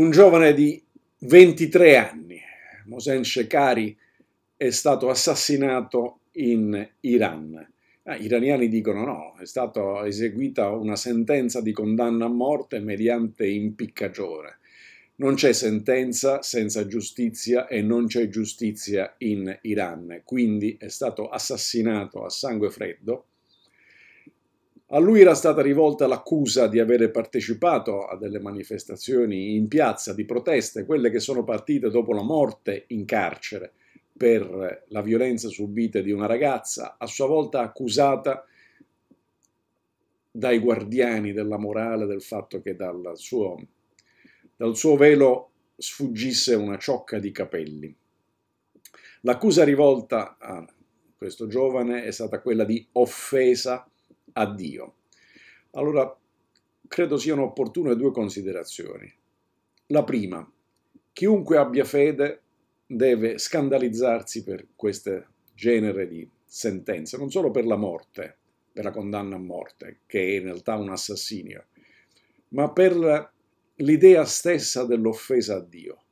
Un giovane di 23 anni, Mosen Shekari, è stato assassinato in Iran. Ah, iraniani dicono no, è stata eseguita una sentenza di condanna a morte mediante impiccagione. Non c'è sentenza senza giustizia e non c'è giustizia in Iran, quindi è stato assassinato a sangue freddo a lui era stata rivolta l'accusa di avere partecipato a delle manifestazioni in piazza di proteste, quelle che sono partite dopo la morte in carcere per la violenza subita di una ragazza, a sua volta accusata dai guardiani della morale del fatto che dal suo, dal suo velo sfuggisse una ciocca di capelli. L'accusa rivolta a questo giovane è stata quella di offesa a Dio. Allora, credo siano opportune due considerazioni. La prima, chiunque abbia fede deve scandalizzarsi per questo genere di sentenze, non solo per la morte, per la condanna a morte, che è in realtà un assassinio, ma per l'idea stessa dell'offesa a Dio.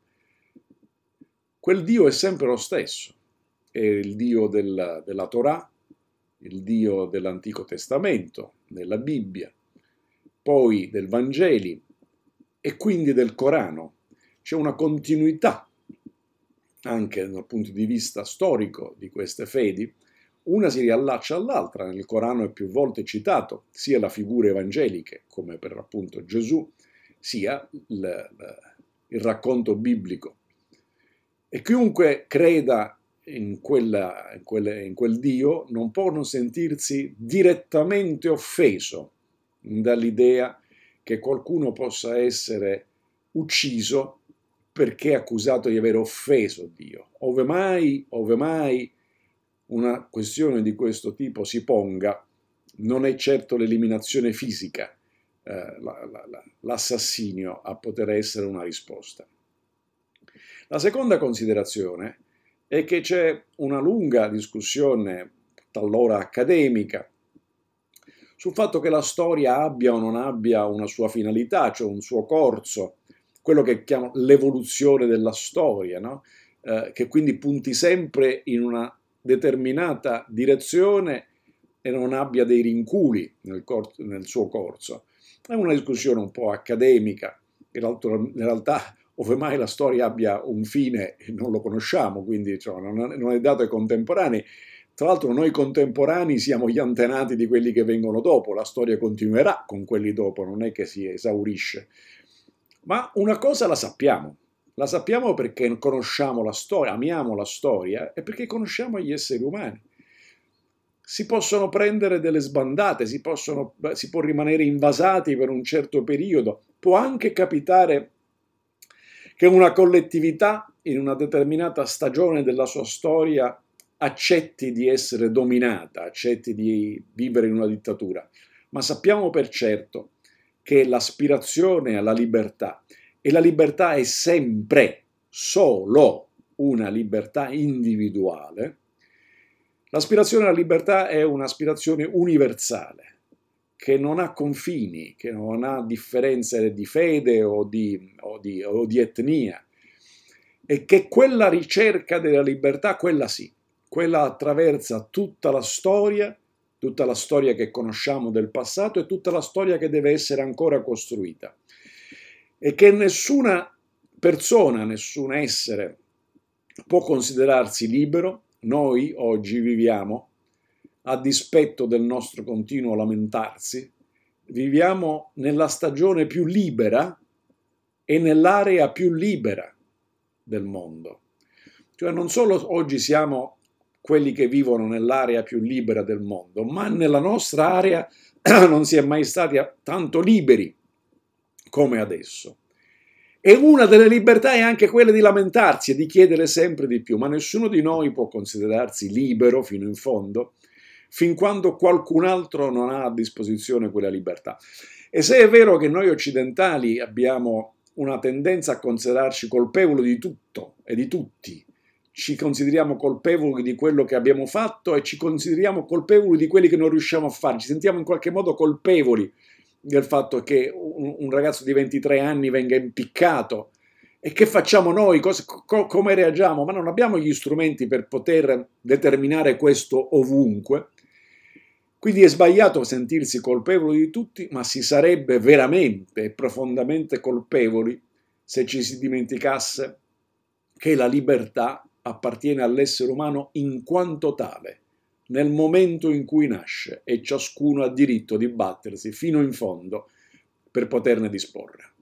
Quel Dio è sempre lo stesso, è il Dio della, della Torah, il Dio dell'Antico Testamento, della Bibbia, poi del Vangeli e quindi del Corano. C'è una continuità anche dal punto di vista storico di queste fedi, una si riallaccia all'altra, nel Corano è più volte citato sia la figura evangelica, come per appunto Gesù, sia il, il racconto biblico. E chiunque creda in, quella, in, quel, in quel Dio non può non sentirsi direttamente offeso dall'idea che qualcuno possa essere ucciso perché accusato di aver offeso Dio. Ove mai, ove mai una questione di questo tipo si ponga, non è certo l'eliminazione fisica, eh, l'assassinio la, la, la, a poter essere una risposta. La seconda considerazione è è che c'è una lunga discussione, talora accademica, sul fatto che la storia abbia o non abbia una sua finalità, cioè un suo corso, quello che chiamo l'evoluzione della storia, no? eh, che quindi punti sempre in una determinata direzione e non abbia dei rinculi nel, nel suo corso. È una discussione un po' accademica, in realtà ove mai la storia abbia un fine eh, non lo conosciamo, quindi insomma, non è dato ai contemporanei. Tra l'altro noi contemporanei siamo gli antenati di quelli che vengono dopo, la storia continuerà con quelli dopo, non è che si esaurisce. Ma una cosa la sappiamo, la sappiamo perché conosciamo la storia, amiamo la storia e perché conosciamo gli esseri umani. Si possono prendere delle sbandate, si, possono, si può rimanere invasati per un certo periodo, può anche capitare che una collettività in una determinata stagione della sua storia accetti di essere dominata, accetti di vivere in una dittatura, ma sappiamo per certo che l'aspirazione alla libertà e la libertà è sempre solo una libertà individuale, l'aspirazione alla libertà è un'aspirazione universale che non ha confini, che non ha differenze di fede o di, o di, o di etnia, e che quella ricerca della libertà, quella sì, quella attraversa tutta la storia, tutta la storia che conosciamo del passato e tutta la storia che deve essere ancora costruita. E che nessuna persona, nessun essere può considerarsi libero. Noi oggi viviamo a dispetto del nostro continuo lamentarsi, viviamo nella stagione più libera e nell'area più libera del mondo. Cioè non solo oggi siamo quelli che vivono nell'area più libera del mondo, ma nella nostra area non si è mai stati tanto liberi come adesso. E una delle libertà è anche quella di lamentarsi e di chiedere sempre di più, ma nessuno di noi può considerarsi libero fino in fondo fin quando qualcun altro non ha a disposizione quella libertà. E se è vero che noi occidentali abbiamo una tendenza a considerarci colpevoli di tutto e di tutti, ci consideriamo colpevoli di quello che abbiamo fatto e ci consideriamo colpevoli di quelli che non riusciamo a fare, ci sentiamo in qualche modo colpevoli del fatto che un, ragazzo di 23 anni venga impiccato. E che facciamo noi? Cosa, co come reagiamo? Ma non abbiamo gli strumenti per poter determinare questo ovunque. Quindi è sbagliato sentirsi colpevoli di tutti, ma si sarebbe veramente e profondamente colpevoli se ci si dimenticasse che la libertà appartiene all'essere umano in quanto tale, nel momento in cui nasce e ciascuno ha diritto di battersi fino in fondo per poterne disporre.